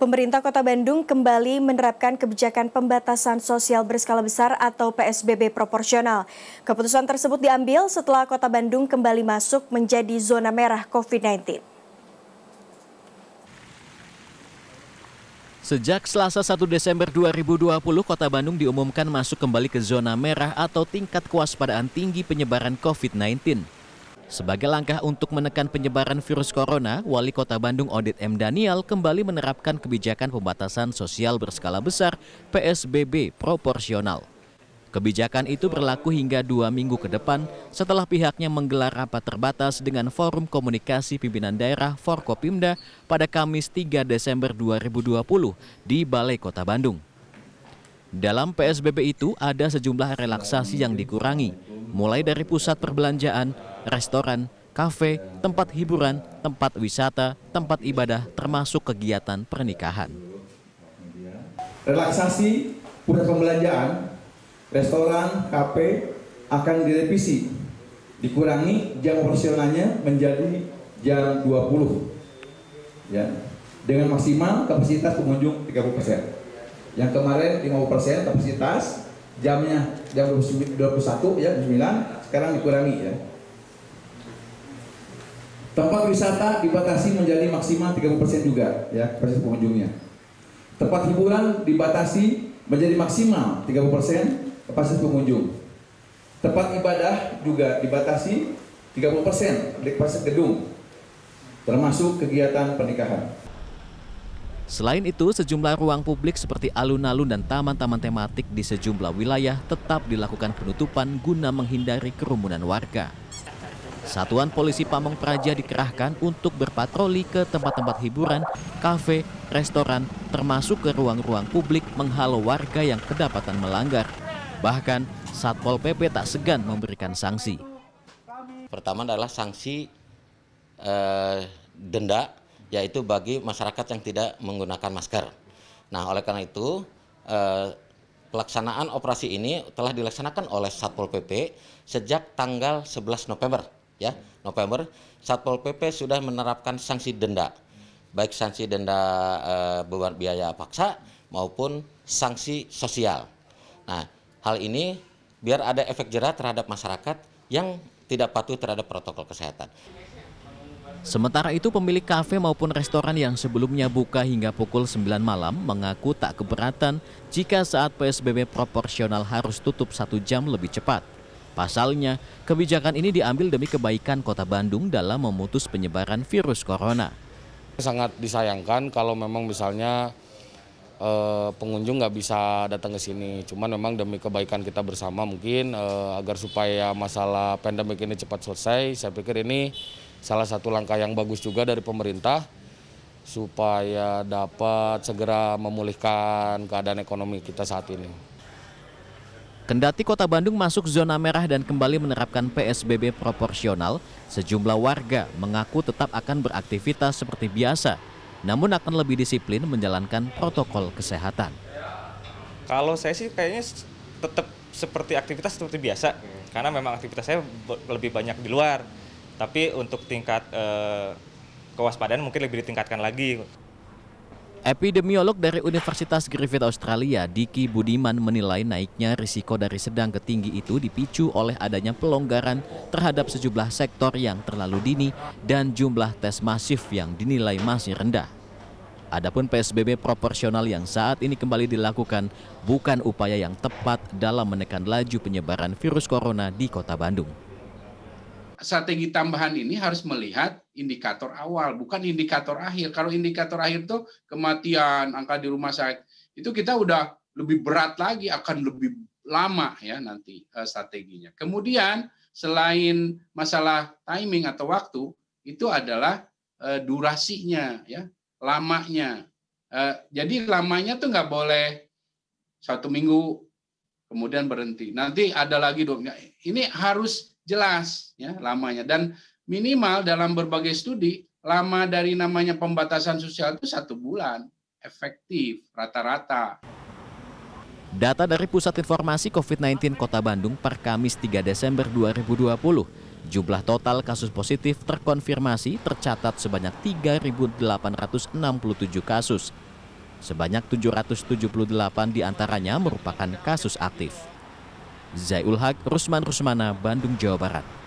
Pemerintah Kota Bandung kembali menerapkan kebijakan pembatasan sosial berskala besar atau PSBB proporsional. Keputusan tersebut diambil setelah Kota Bandung kembali masuk menjadi zona merah COVID-19. Sejak Selasa 1 Desember 2020, Kota Bandung diumumkan masuk kembali ke zona merah atau tingkat kewaspadaan tinggi penyebaran COVID-19. Sebagai langkah untuk menekan penyebaran virus corona, Wali Kota Bandung Odit M. Daniel kembali menerapkan kebijakan pembatasan sosial berskala besar PSBB proporsional. Kebijakan itu berlaku hingga dua minggu ke depan setelah pihaknya menggelar rapat terbatas dengan Forum Komunikasi Pimpinan Daerah Forkopimda pada Kamis 3 Desember 2020 di Balai Kota Bandung. Dalam PSBB itu ada sejumlah relaksasi yang dikurangi, mulai dari pusat perbelanjaan, restoran, kafe, tempat hiburan, tempat wisata, tempat ibadah, termasuk kegiatan pernikahan. Relaksasi pusat pembelanjaan, restoran, kafe akan direvisi. Dikurangi jam operasionalnya menjadi jam 20. Ya. Dengan maksimal kapasitas pengunjung 30%. Yang kemarin 50% kapasitas, jamnya jam 21 ya 9 sekarang dikurangi ya Tempat wisata dibatasi menjadi maksimal 30% juga ya persis pengunjungnya. Tempat hiburan dibatasi menjadi maksimal 30% persen pengunjung. Tempat ibadah juga dibatasi 30% dari kapasitas gedung termasuk kegiatan pernikahan. Selain itu, sejumlah ruang publik seperti alun-alun dan taman-taman tematik di sejumlah wilayah tetap dilakukan penutupan guna menghindari kerumunan warga. Satuan Polisi Pamong Praja dikerahkan untuk berpatroli ke tempat-tempat hiburan, kafe, restoran, termasuk ke ruang-ruang publik menghalau warga yang kedapatan melanggar. Bahkan, Satpol PP tak segan memberikan sanksi. Pertama adalah sanksi eh, denda, yaitu bagi masyarakat yang tidak menggunakan masker. Nah, oleh karena itu, eh, pelaksanaan operasi ini telah dilaksanakan oleh Satpol PP sejak tanggal 11 November ya November Satpol PP sudah menerapkan sanksi denda baik sanksi denda eh, beban biaya paksa maupun sanksi sosial. Nah, hal ini biar ada efek jerah terhadap masyarakat yang tidak patuh terhadap protokol kesehatan. Sementara itu pemilik kafe maupun restoran yang sebelumnya buka hingga pukul 9 malam mengaku tak keberatan jika saat PSBB proporsional harus tutup satu jam lebih cepat. Pasalnya, kebijakan ini diambil demi kebaikan kota Bandung dalam memutus penyebaran virus corona. Sangat disayangkan kalau memang misalnya eh, pengunjung nggak bisa datang ke sini. Cuman memang demi kebaikan kita bersama mungkin eh, agar supaya masalah pandemik ini cepat selesai. Saya pikir ini salah satu langkah yang bagus juga dari pemerintah supaya dapat segera memulihkan keadaan ekonomi kita saat ini. Kendati kota Bandung masuk zona merah dan kembali menerapkan PSBB proporsional, sejumlah warga mengaku tetap akan beraktivitas seperti biasa, namun akan lebih disiplin menjalankan protokol kesehatan. Kalau saya sih kayaknya tetap seperti aktivitas seperti biasa, karena memang aktivitas saya lebih banyak di luar. Tapi untuk tingkat eh, kewaspadaan mungkin lebih ditingkatkan lagi. Epidemiolog dari Universitas Griffith Australia, Diki Budiman menilai naiknya risiko dari sedang ke tinggi itu dipicu oleh adanya pelonggaran terhadap sejumlah sektor yang terlalu dini dan jumlah tes masif yang dinilai masih rendah. Adapun PSBB proporsional yang saat ini kembali dilakukan bukan upaya yang tepat dalam menekan laju penyebaran virus corona di Kota Bandung. Strategi tambahan ini harus melihat indikator awal, bukan indikator akhir. Kalau indikator akhir itu kematian, angka di rumah sakit, itu kita udah lebih berat lagi, akan lebih lama ya nanti eh, strateginya. Kemudian selain masalah timing atau waktu, itu adalah eh, durasinya ya, lamanya. Eh, jadi lamanya tuh nggak boleh satu minggu kemudian berhenti. Nanti ada lagi dong. Ini harus jelas ya lamanya dan minimal dalam berbagai studi lama dari namanya pembatasan sosial itu satu bulan efektif rata-rata. Data dari Pusat Informasi COVID-19 Kota Bandung per Kamis 3 Desember 2020, jumlah total kasus positif terkonfirmasi tercatat sebanyak 3.867 kasus. Sebanyak 778 diantaranya merupakan kasus aktif. Zaiul Haq, Rusman Rusmana, Bandung, Jawa Barat.